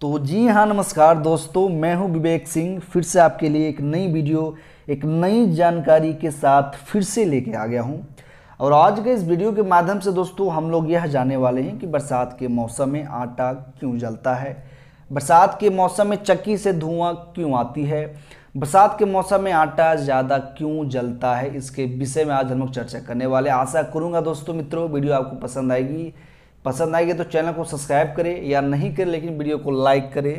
तो जी हाँ नमस्कार दोस्तों मैं हूं विवेक सिंह फिर से आपके लिए एक नई वीडियो एक नई जानकारी के साथ फिर से लेके आ गया हूं और आज के इस वीडियो के माध्यम से दोस्तों हम लोग यह जानने वाले हैं कि बरसात के मौसम में आटा क्यों जलता है बरसात के मौसम में चक्की से धुआं क्यों आती है बरसात के मौसम में आटा ज़्यादा क्यों जलता है इसके विषय में आज हम लोग चर्चा करने वाले आशा करूँगा दोस्तों मित्रों वीडियो आपको पसंद आएगी पसंद आएगी तो चैनल को सब्सक्राइब करें या नहीं करें लेकिन वीडियो को लाइक करें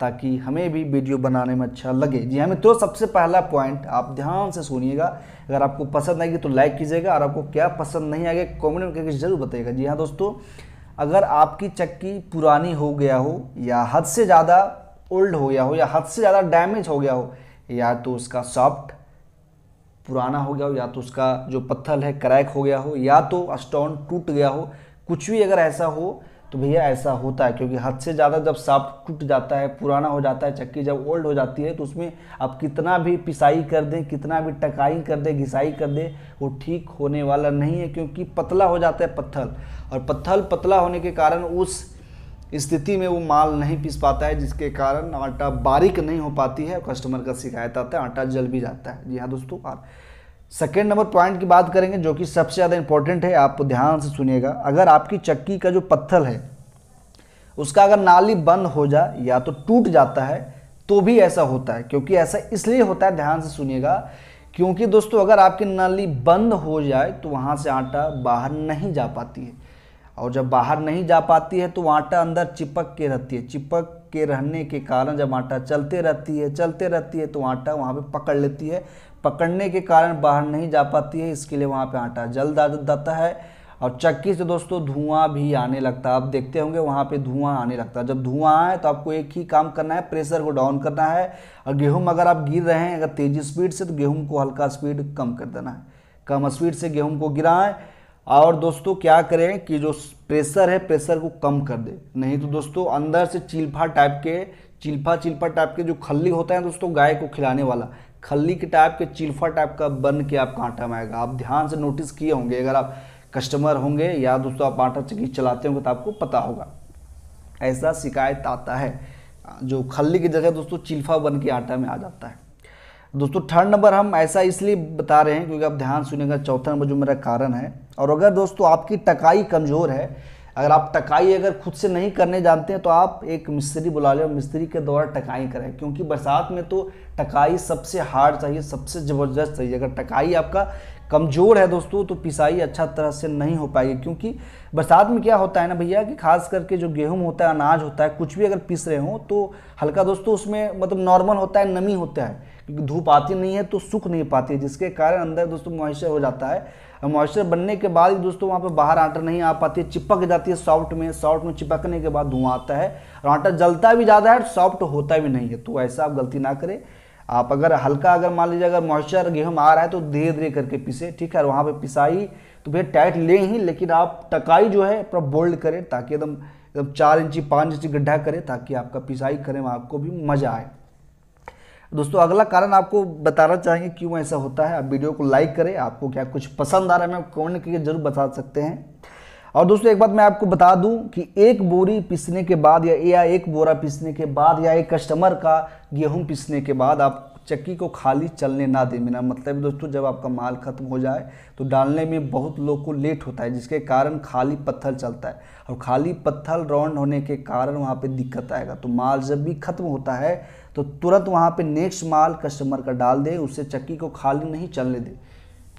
ताकि हमें भी वीडियो बनाने में अच्छा लगे जी हमें हाँ तो सबसे पहला पॉइंट आप ध्यान से सुनिएगा अगर आपको पसंद आएगी तो लाइक कीजिएगा और आपको क्या पसंद नहीं आएगा कमेंट करके जरूर बताइएगा जी हाँ दोस्तों अगर आपकी चक्की पुरानी हो गया हो या हद से ज़्यादा ओल्ड हो गया हो या हद से ज़्यादा डैमेज हो गया हो या तो उसका सॉफ्ट पुराना हो गया हो या तो उसका जो पत्थर है क्रैक हो गया हो या तो स्टोन टूट गया हो कुछ भी अगर ऐसा हो तो भैया ऐसा होता है क्योंकि हद से ज़्यादा जब साप टूट जाता है पुराना हो जाता है चक्की जब ओल्ड हो जाती है तो उसमें आप कितना भी पिसाई कर दें कितना भी टकाई कर दें घिसाई कर दें वो ठीक होने वाला नहीं है क्योंकि पतला हो जाता है पत्थर और पत्थर पतला होने के कारण उस स्थिति में वो माल नहीं पिस पाता है जिसके कारण आटा बारीक नहीं हो पाती है और कस्टमर का शिकायत आता है आटा जल भी जाता है जी हाँ दोस्तों और सेकेंड नंबर पॉइंट की बात करेंगे जो कि सबसे ज़्यादा इंपॉर्टेंट है आप ध्यान से सुनिएगा अगर आपकी चक्की का जो पत्थर है उसका अगर नाली बंद हो जाए या तो टूट जाता है तो भी ऐसा होता है क्योंकि ऐसा इसलिए होता है ध्यान से सुनिएगा क्योंकि दोस्तों अगर आपकी नाली बंद हो जाए तो वहाँ से आटा बाहर नहीं जा पाती है और जब बाहर नहीं जा पाती है तो आटा अंदर चिपक के रहती है चिपक के रहने के कारण जब आटा चलते रहती है चलते रहती है तो आटा वहाँ पे पकड़ लेती है पकड़ने के कारण बाहर नहीं जा पाती है इसके लिए वहाँ पे आटा जल जाता है और चक्की से दोस्तों धुआं भी आने लगता है आप देखते होंगे वहाँ पे धुआं आने लगता है जब धुआं आए तो आपको एक ही काम करना है प्रेशर को डाउन करना है और गेहूँ अगर आप गिर रहे हैं अगर तेज़ी स्पीड से तो गेहूँ को हल्का स्पीड कम कर देना है कम स्पीड से गेहूँ को गिराएं और दोस्तों क्या करें कि जो प्रेशर है प्रेशर को कम कर दे नहीं तो दोस्तों अंदर से चिल्फा टाइप के चिल्फा चिल्फा टाइप के जो खल्ली होता है दोस्तों गाय को खिलाने वाला खल्ली के टाइप के चिल्फा टाइप का बन के आपका आटा में आएगा आप ध्यान से नोटिस किए होंगे अगर आप कस्टमर होंगे या दोस्तों आप आटा चक्की चलाते होंगे तो आपको पता होगा ऐसा शिकायत आता है जो खल्ली की जगह दोस्तों चिल्फा बन के आटा में आ जाता है दोस्तों थर्ड नंबर हम ऐसा इसलिए बता रहे हैं क्योंकि आप ध्यान सुनेगा चौथा नंबर जो मेरा कारण है और अगर दोस्तों आपकी टकाई कमज़ोर है अगर आप टकाई अगर खुद से नहीं करने जानते हैं तो आप एक मिस्त्री बुला लें और मिस्त्री के द्वारा टकाई करें क्योंकि बरसात में तो टकाई सबसे हार्ड चाहिए सबसे ज़बरदस्त चाहिए अगर टकाई आपका कमज़ोर है दोस्तों तो पिसाई अच्छा तरह से नहीं हो पाएगी क्योंकि बरसात में क्या होता है ना भैया कि खास करके जो गेहूँ होता है अनाज होता है कुछ भी अगर पिस रहे हों तो हल्का दोस्तों उसमें मतलब नॉर्मल होता है नमी होता है धूप आती नहीं है तो सूख नहीं पाती है जिसके कारण अंदर दोस्तों मॉइस्चर हो जाता है मॉइस्चर बनने के बाद दोस्तों वहाँ पर बाहर आटा नहीं आ पाती है चिपक जाती है सॉफ्ट में सॉफ्ट में चिपकने के बाद धुआं आता है और आटा जलता भी ज़्यादा है और सॉफ्ट होता भी नहीं है तो ऐसा आप गलती ना करें आप अगर हल्का अगर मान लीजिए अगर मॉइस्चर गेहूँ आ रहा है तो धीरे धीरे करके पीसे ठीक है और वहाँ पर पिसाई तो भैया टाइट ले ही लेकिन आप टकाई जो है पूरा बोल्ड करें ताकि एकदम एकदम चार इंची पाँच इंची गड्ढा करें ताकि आपका पिसाई करें आपको भी मज़ा आए दोस्तों अगला कारण आपको बताना चाहेंगे क्यों ऐसा होता है आप वीडियो को लाइक करें आपको क्या कुछ पसंद आ रहा है मैं कमेंट करके जरूर बता सकते हैं और दोस्तों एक बात मैं आपको बता दूं कि एक बोरी पीसने के बाद या एक बोरा पीसने के बाद या एक कस्टमर का गेहूं पीसने के बाद आप चक्की को खाली चलने ना दे मेरा मतलब दोस्तों जब आपका माल ख़त्म हो जाए तो डालने में बहुत लोग को लेट होता है जिसके कारण खाली पत्थर चलता है और खाली पत्थर राउंड होने के कारण वहाँ पे दिक्कत आएगा तो माल जब भी ख़त्म होता है तो तुरंत वहाँ पे नेक्स्ट माल कस्टमर का डाल दे उससे चक्की को खाली नहीं चलने दे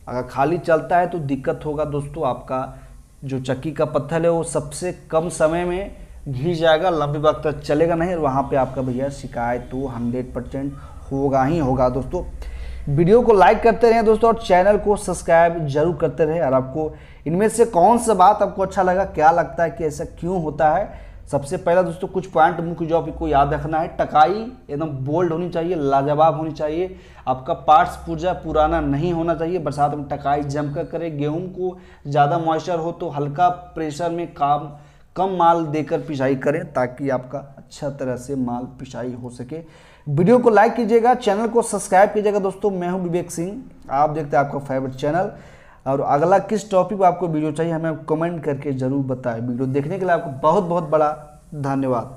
अगर खाली चलता है तो दिक्कत होगा दोस्तों आपका जो चक्की का पत्थर है वो सबसे कम समय में घी जाएगा लंबे वक्त तक चलेगा नहीं और वहाँ पे आपका भैया शिकायत तो हंड्रेड परसेंट होगा ही होगा दोस्तों वीडियो को लाइक करते रहें दोस्तों और चैनल को सब्सक्राइब जरूर करते रहें और आपको इनमें से कौन सा बात आपको अच्छा लगा क्या लगता है कि ऐसा क्यों होता है सबसे पहला दोस्तों कुछ पॉइंट मुख्य जो आपको याद रखना है टकाई एकदम बोल्ड होनी चाहिए लाजवाब होनी चाहिए आपका पार्ट्स पूर्जा पुराना नहीं होना चाहिए बरसात में टकाई जमकर करें गेहूं को ज़्यादा मॉइस्चर हो तो हल्का प्रेशर में काम कम माल देकर पिसाई करें ताकि आपका अच्छा तरह से माल पिसाई हो सके वीडियो को लाइक कीजिएगा चैनल को सब्सक्राइब कीजिएगा दोस्तों मैं हूं विवेक सिंह आप देखते हैं आपका फेवरेट चैनल और अगला किस टॉपिक पर आपको वीडियो चाहिए हमें कमेंट करके ज़रूर बताएं वीडियो देखने के लिए आपको बहुत बहुत बड़ा धन्यवाद